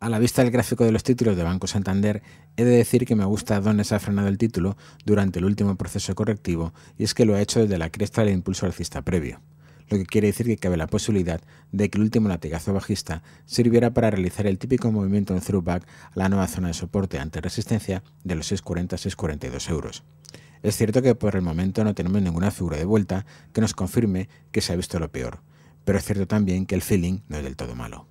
A la vista del gráfico de los títulos de Banco Santander, he de decir que me gusta dónde se ha frenado el título durante el último proceso correctivo y es que lo ha hecho desde la cresta del impulso alcista previo, lo que quiere decir que cabe la posibilidad de que el último latigazo bajista sirviera para realizar el típico movimiento en throwback a la nueva zona de soporte ante resistencia de los 640-642 euros. Es cierto que por el momento no tenemos ninguna figura de vuelta que nos confirme que se ha visto lo peor, pero es cierto también que el feeling no es del todo malo.